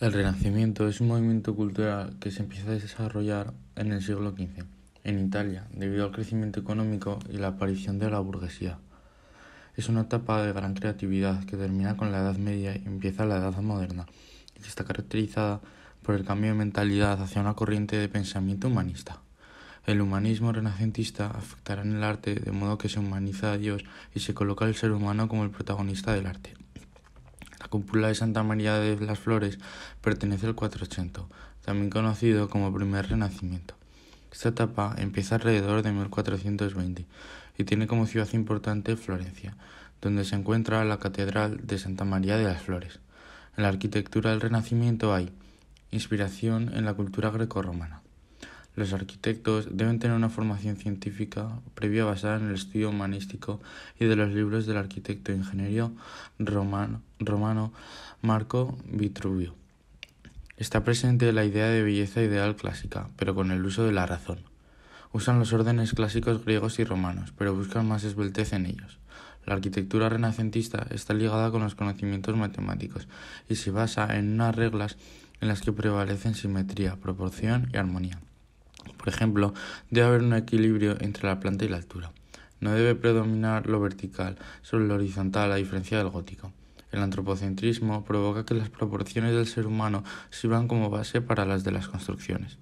El Renacimiento es un movimiento cultural que se empieza a desarrollar en el siglo XV, en Italia, debido al crecimiento económico y la aparición de la burguesía. Es una etapa de gran creatividad que termina con la Edad Media y empieza la Edad Moderna, y que está caracterizada por el cambio de mentalidad hacia una corriente de pensamiento humanista. El humanismo renacentista afectará en el arte de modo que se humaniza a Dios y se coloca al ser humano como el protagonista del arte cúpula de Santa María de las Flores pertenece al 400, también conocido como primer renacimiento. Esta etapa empieza alrededor de 1420 y tiene como ciudad importante Florencia, donde se encuentra la Catedral de Santa María de las Flores. En la arquitectura del Renacimiento hay inspiración en la cultura romana. Los arquitectos deben tener una formación científica previa basada en el estudio humanístico y de los libros del arquitecto e ingeniero romano, romano Marco Vitruvio. Está presente la idea de belleza ideal clásica, pero con el uso de la razón. Usan los órdenes clásicos griegos y romanos, pero buscan más esbeltez en ellos. La arquitectura renacentista está ligada con los conocimientos matemáticos y se basa en unas reglas en las que prevalecen simetría, proporción y armonía. Por ejemplo, debe haber un equilibrio entre la planta y la altura. No debe predominar lo vertical sobre lo horizontal, a diferencia del gótico. El antropocentrismo provoca que las proporciones del ser humano sirvan como base para las de las construcciones.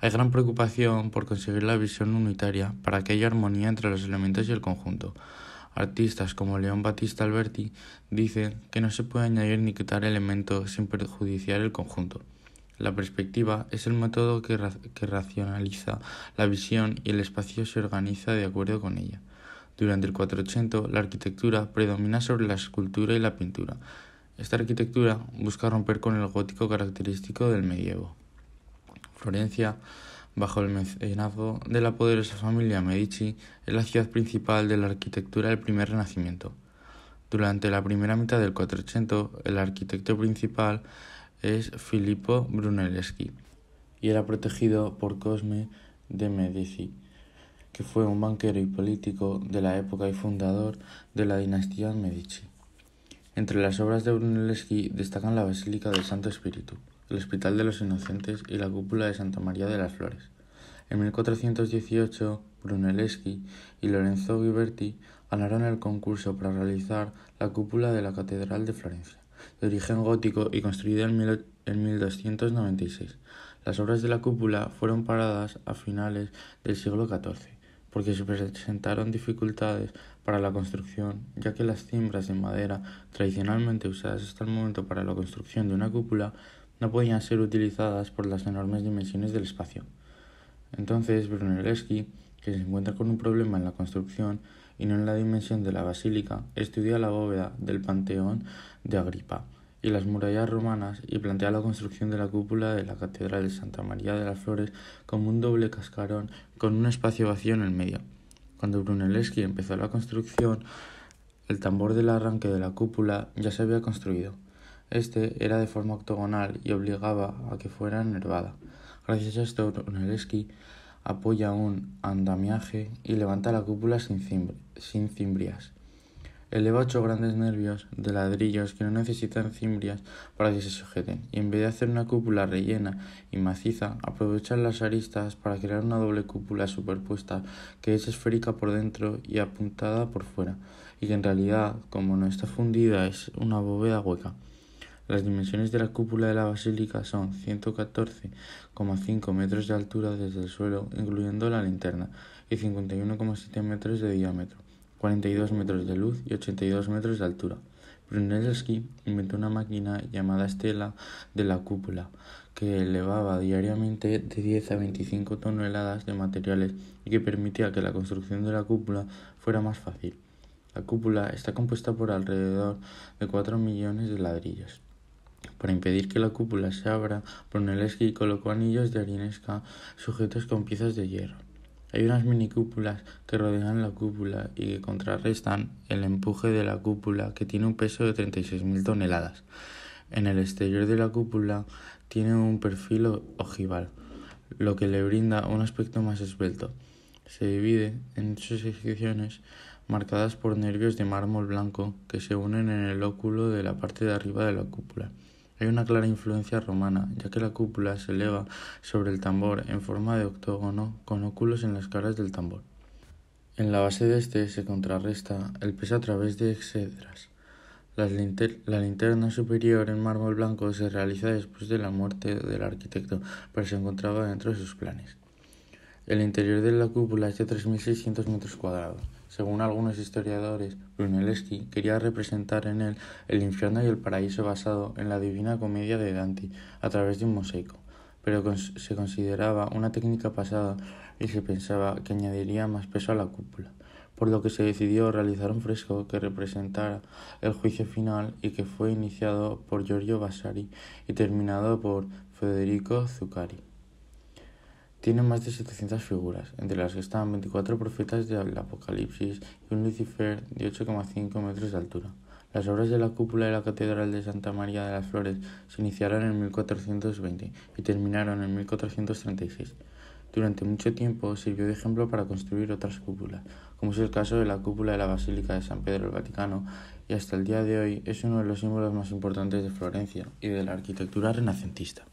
Hay gran preocupación por conseguir la visión unitaria para que haya armonía entre los elementos y el conjunto. Artistas como León Battista Alberti dicen que no se puede añadir ni quitar elementos sin perjudiciar el conjunto. La perspectiva es el método que, racionaliza la visión y el espacio se organiza de acuerdo con ella. Durante el 480, la arquitectura predomina sobre la escultura y la pintura. Esta arquitectura busca romper con el gótico característico del medievo. Florencia, bajo el mecenazgo de la poderosa familia Medici, es la ciudad principal de la arquitectura del primer renacimiento. Durante la primera mitad del 480, el arquitecto principal es Filippo Brunelleschi y era protegido por Cosme de Medici, que fue un banquero y político de la época y fundador de la dinastía Medici. Entre las obras de Brunelleschi destacan la Basílica del Santo Espíritu, el Hospital de los Inocentes y la cúpula de Santa María de las Flores. En 1418, Brunelleschi y Lorenzo Ghiberti ganaron el concurso para realizar la cúpula de la Catedral de Florencia de origen gótico y construida en, 1296. Las obras de la cúpula fueron paradas a finales del siglo XIV, porque se presentaron dificultades para la construcción, ya que las cimbras de madera tradicionalmente usadas hasta el momento para la construcción de una cúpula no podían ser utilizadas por las enormes dimensiones del espacio. Entonces, Brunelleschi, que se encuentra con un problema en la construcción, y no en la dimensión de la basílica, estudia la bóveda del Panteón de Agripa y las murallas romanas y plantea la construcción de la cúpula de la Catedral de Santa María de las Flores como un doble cascarón con un espacio vacío en el medio. Cuando Brunelleschi empezó la construcción, el tambor del arranque de la cúpula ya se había construido. Este era de forma octogonal y obligaba a que fuera enervada. Gracias a esto, Brunelleschi apoya un andamiaje y levanta la cúpula sin, cimbrias. Eleva ocho grandes nervios de ladrillos que no necesitan cimbrias para que se sujeten, y en vez de hacer una cúpula rellena y maciza, aprovechan las aristas para crear una doble cúpula superpuesta que es esférica por dentro y apuntada por fuera, y que en realidad, como no está fundida, es una bóveda hueca. Las dimensiones de la cúpula de la basílica son 114,5 metros de altura desde el suelo, incluyendo la linterna, y 51,7 metros de diámetro, 42 metros de luz y 82 metros de altura. Brunelleschi inventó una máquina llamada estela de la cúpula, que elevaba diariamente de 10 a 25 toneladas de materiales y que permitía que la construcción de la cúpula fuera más fácil. La cúpula está compuesta por alrededor de 4 millones de ladrillos. Para impedir que la cúpula se abra, Brunelleschi colocó anillos de arinesca sujetos con piezas de hierro. Hay unas minicúpulas que rodean la cúpula y que contrarrestan el empuje de la cúpula que tiene un peso de 36.000 toneladas. En el exterior de la cúpula tiene un perfil ojival, lo que le brinda un aspecto más esbelto. Se divide en sus secciones marcadas por nervios de mármol blanco que se unen en el óculo de la parte de arriba de la cúpula. Hay una clara influencia romana, ya que la cúpula se eleva sobre el tambor en forma de octógono con óculos en las caras del tambor. En la base de este se contrarresta el peso a través de exedras. la linterna superior en mármol blanco se realiza después de la muerte del arquitecto, pero se encontraba dentro de sus planes. El interior de la cúpula es de 3.600 metros cuadrados. Según algunos historiadores, Brunelleschi quería representar en él el infierno y el paraíso basado en la Divina Comedia de Dante a través de un mosaico, pero se consideraba una técnica pasada y se pensaba que añadiría más peso a la cúpula, por lo que se decidió realizar un fresco que representara el juicio final y que fue iniciado por Giorgio Vasari y terminado por Federico Zuccari. Tiene más de 700 figuras, entre las que estaban 24 profetas del Apocalipsis y un Lucifer de 8,5 metros de altura. Las obras de la cúpula de la Catedral de Santa María de las Flores se iniciaron en 1420 y terminaron en 1436. Durante mucho tiempo sirvió de ejemplo para construir otras cúpulas, como es el caso de la cúpula de la Basílica de San Pedro del Vaticano, y hasta el día de hoy es uno de los símbolos más importantes de Florencia y de la arquitectura renacentista.